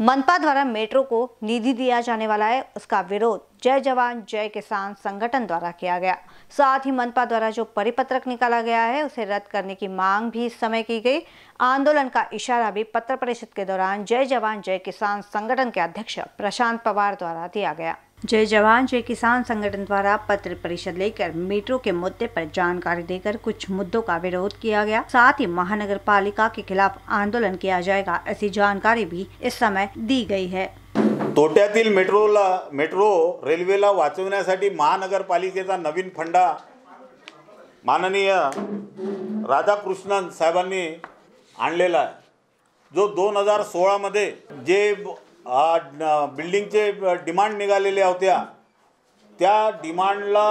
मनपा द्वारा मेट्रो को निधि दिया जाने वाला है उसका विरोध जय जवान जय किसान संगठन द्वारा किया गया साथ ही मनपा द्वारा जो परिपत्रक निकाला गया है उसे रद्द करने की मांग भी इस समय की गई आंदोलन का इशारा भी पत्र परिषद के दौरान जय जवान जय किसान संगठन के अध्यक्ष प्रशांत पवार द्वारा दिया गया जय जवान जय किसान संगठन द्वारा पत्र परिषद लेकर मेट्रो के मुद्दे पर जानकारी देकर कुछ मुद्दों का विरोध किया गया साथ ही महानगर पालिका के खिलाफ आंदोलन किया जाएगा ऐसी जानकारी भी इस समय दी गई है तोट्यातील मेट्रोला मेट्रो महानगर पालिके का नवीन फंडा माननीय राधाकृष्णन साहेबांनी आणलेला आहे जो दोन हजार सोला जे बिल्डिंगचे डिमांड निघालेल्या होत्या त्या डिमांडला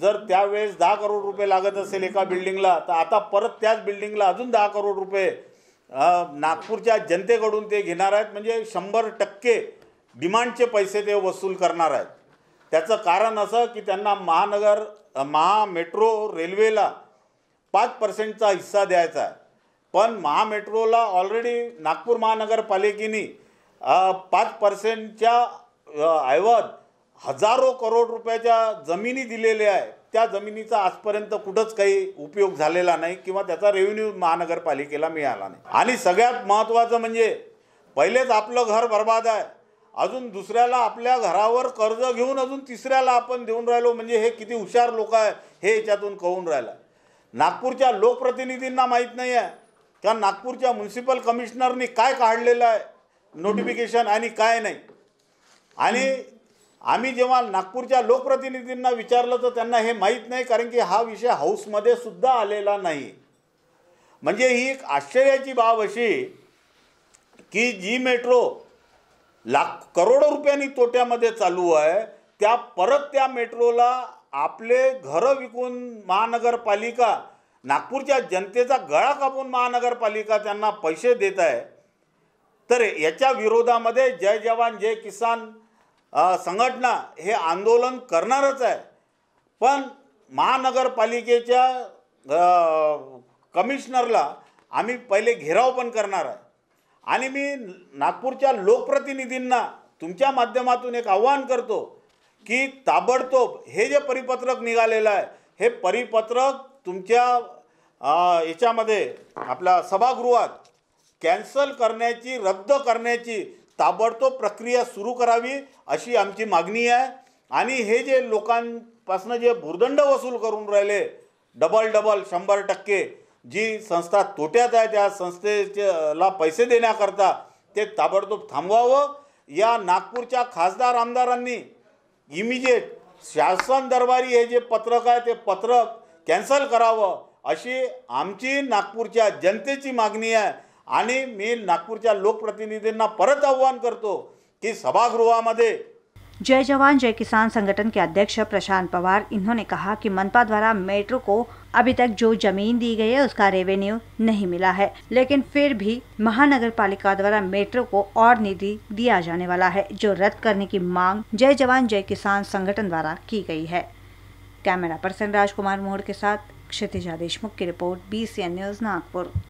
जर त्यावेळेस दहा करोड रुपये लागत असेल एका बिल्डिंगला तर आता परत त्याच बिल्डिंगला अजून दहा करोड रुपये नागपूरच्या जनतेकडून ते घेणार आहेत म्हणजे शंभर टक्के डिमांडचे पैसे ते वसूल करणार आहेत त्याचं कारण असं की त्यांना महानगर महा मेट्रो रेल्वेला पाच पर्सेंटचा हिस्सा द्यायचा आहे पण महामेट्रोला ऑलरेडी नागपूर महानगरपालिकेने पाच पर्सेंटच्या ऐवज हजारो करोड रुपयाच्या जमिनी दिलेल्या आहे त्या जमिनीचा आजपर्यंत कुठंच काही उपयोग झालेला नाही किंवा त्याचा रेव्हेन्यू महानगरपालिकेला मिळाला नाही आणि सगळ्यात महत्त्वाचं म्हणजे पहिलेच आपलं घर बर्बाद आहे अजून दुसऱ्याला आपल्या घरावर कर्ज घेऊन अजून तिसऱ्याला आपण देऊन राहिलो म्हणजे हे किती हुशार लोक आहे हे याच्यातून कळून राहिलं नागपूरच्या लोकप्रतिनिधींना माहीत नाही आहे त्या नागपूरच्या म्युन्सिपल कमिशनरनी काय काढलेलं आहे नोटिफिकेशन आणि काय नाही आणि आम्ही जेव्हा नागपूरच्या लोकप्रतिनिधींना विचारलं तर त्यांना हे माहीत नाही कारण की हा विषय हाऊसमध्ये सुद्धा आलेला नाही म्हणजे ही एक आश्चर्याची बाब अशी की जी मेट्रो लाख करोडो रुपयांनी तोट्यामध्ये चालू आहे त्या परत त्या मेट्रोला आपले घरं विकून महानगरपालिका नागपूरच्या जनतेचा गळा कापून महानगरपालिका त्यांना पैसे देत आहे तर याच्या विरोधामध्ये जय जवान जय किसान संघटना हे आंदोलन करणारच आहे पण महानगरपालिकेच्या कमिशनरला आम्ही पहिले घेराव पण करणार आहे आणि मी नागपूरच्या लोकप्रतिनिधींना तुमच्या माध्यमातून एक आव्हान करतो की ताबडतोब हे जे परिपत्रक निघालेलं आहे हे परिपत्रक तुमच्या याच्यामध्ये आपल्या सभागृहात कॅन्सल करण्याची रद्द करण्याची ताबडतोब प्रक्रिया सुरू करावी अशी आमची मागणी आहे आणि हे जे लोकांपासून जे भुर्दंड वसूल करून राहिले डबल डबल शंभर टक्के जी संस्था तोट्यात आहे त्या संस्थेला पैसे देण्याकरता ते ताबडतोब थांबवावं या नागपूरच्या खासदार आमदारांनी इमिजिएट शासन दरबारी हे जे पत्रक आहे ते पत्रक कॅन्सल करावं अशी आमची नागपूरच्या जनतेची मागणी आहे मी नागपूरच्या लोकप्रतिनिधींना परत आव्हान करतो जय जवान जय किसान संगठन के अध्यक्ष प्रशांत पवार इन्होंने कहा कि मनपा द्वारा मेट्रो को अभी तक जो जमीन दी गई है उसका रेवेन्यू नहीं मिला है लेकिन फिर भी महानगर पालिका द्वारा मेट्रो को और निधि दिया जाने वाला है जो रद्द करने की मांग जय जवान जय किसान संगठन द्वारा की गई है कैमरा पर्सन राजकुमार मोहर के साथ क्षितिजा देशमुख की रिपोर्ट बी न्यूज नागपुर